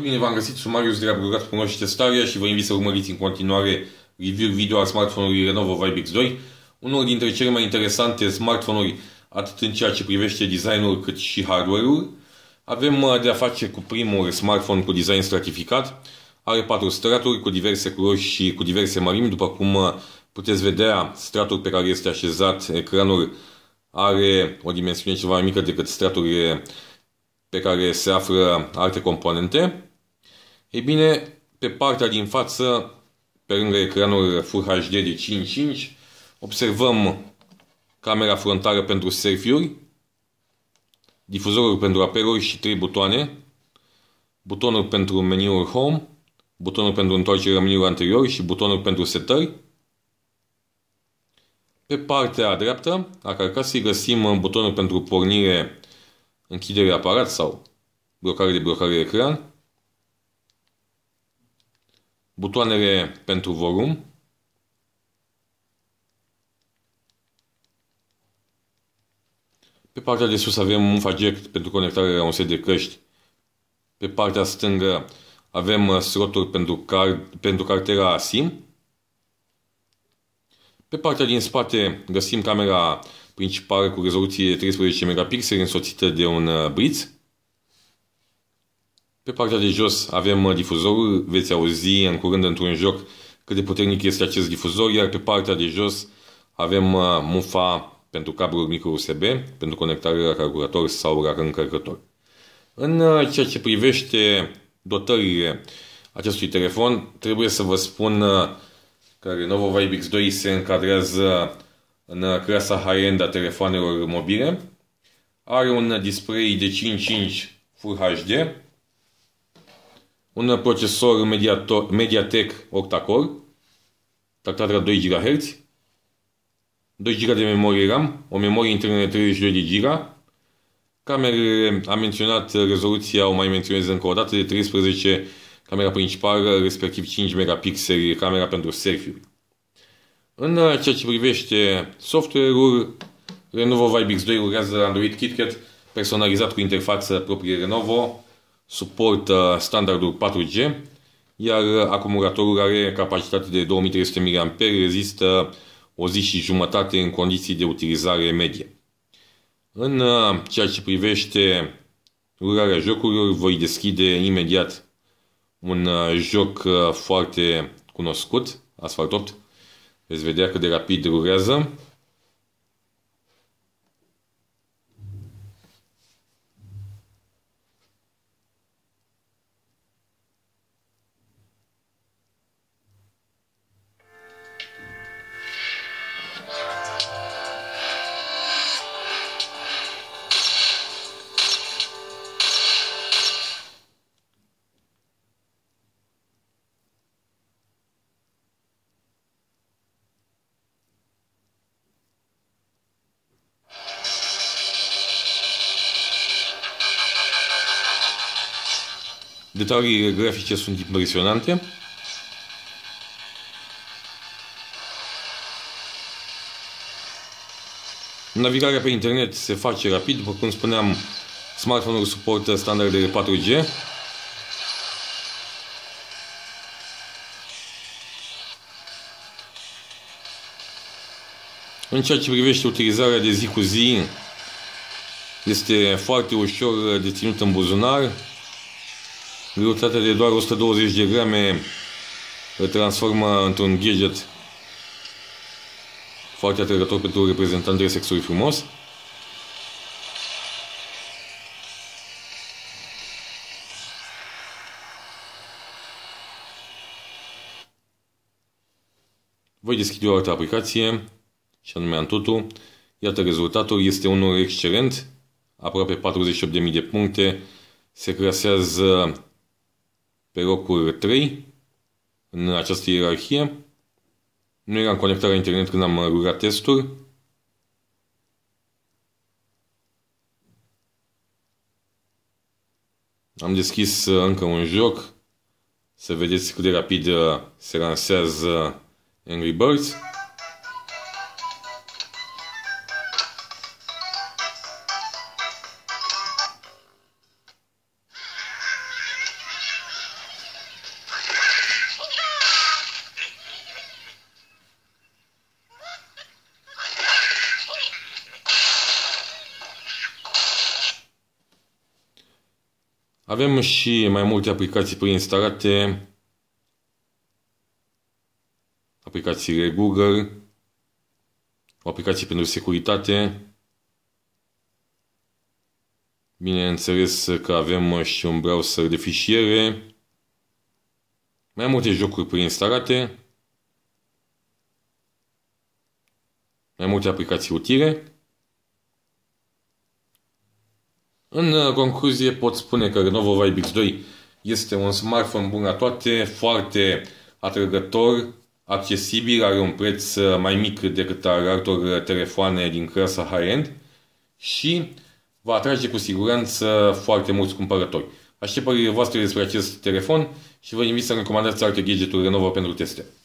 Bine v-am găsit, sunt Marius Dreab, Brugat, cunoaște starea și vă invit să urmăriți în continuare review video al smartphone-ului Renovo Vibe X2, unul dintre cele mai interesante smartphone-uri atât în ceea ce privește designul cât și hardware-ul. Avem uh, de a face cu primul smartphone cu design stratificat, are patru straturi cu diverse culori și cu diverse mărimi, după cum uh, puteți vedea stratul pe care este așezat ecranul are o dimensiune ceva mai mică decât straturile pe care se află alte componente, e bine, pe partea din față, pe lângă ecranul Full HD de 5.5, observăm camera frontală pentru selfie-uri, difuzorul pentru apeluri și trei butoane, butonul pentru meniul Home, butonul pentru întoarcerea meniului anterior și butonul pentru setări. Pe partea dreaptă a carcasei găsim butonul pentru pornire închidere aparat sau blocare de blocare ecran, butoanele pentru volum, Pe partea de sus avem un faget pentru conectare la un set de căști. Pe partea stângă avem uh, sloturi pentru, car- pentru cartera SIM. Pe partea din spate găsim camera principală cu rezoluție de 13 megapixeli însoțită de un uh, briț. Pe partea de jos avem uh, difuzorul, veți auzi în curând într-un joc cât de puternic este acest difuzor, iar pe partea de jos avem uh, mufa pentru cabluri micro USB, pentru conectare la calculator sau la încărcător. În ceea ce privește dotările acestui telefon, trebuie să vă spun că Lenovo Vibe X2 se încadrează în uh, clasa high-end a telefoanelor mobile. Are un display de 5.5 Full HD, un procesor Mediato Mediatek octa-core, tractat la 2 GHz, 2 GB de memorie RAM, o memorie internă de 32 de GB, Camerele, am menționat uh, rezoluția, o mai menționez încă o dată, de 13, camera principală, respectiv 5 megapixeli, camera pentru selfie-uri. În ceea ce privește software-ul, Lenovo x 2 urmează Android KitKat personalizat cu interfață proprie Lenovo, suportă standardul 4G, iar acumulatorul are capacitate de 2300 mAh, rezistă o zi și jumătate în condiții de utilizare medie. În uh, ceea ce privește rularea jocurilor, voi deschide imediat un uh, joc uh, foarte cunoscut, Asphalt 8, veți vedea cât de rapid rulează. Detaliile grafice sunt impresionante. Navigarea pe internet se face rapid, după cum spuneam, smartphone-ul suportă standardele 4G. În ceea ce privește utilizarea de zi cu zi, este foarte ușor de ținut în buzunar, Greutatea de doar 120 de grame transformă într-un gadget foarte atrăgător pentru reprezentantele sexului frumos. Voi deschide o altă aplicație, și anume Antutu. Iată rezultatul, este unul excelent, aproape 48.000 de puncte, se clasează pe locul 3 în această ierarhie. Nu eram conectat la internet când am rugat testul. Am deschis uh, încă un joc, să vedeți cât de rapid uh, se lansează Angry Birds. Avem și mai multe aplicații preinstalate, aplicațiile Google, o aplicație pentru securitate. Bineînțeles că avem și un browser de fișiere, mai multe jocuri preinstalate, mai multe aplicații utile. În uh, concluzie pot spune că Lenovo Vibe X2 este un smartphone bun la toate, foarte atrăgător, accesibil, are un preț uh, mai mic decât al altor uh, telefoane din clasa high-end și va atrage cu siguranță foarte mulți cumpărători. Aștept părerile voastre despre acest telefon și vă invit să recomandați alte gadgeturi Renovo pentru teste.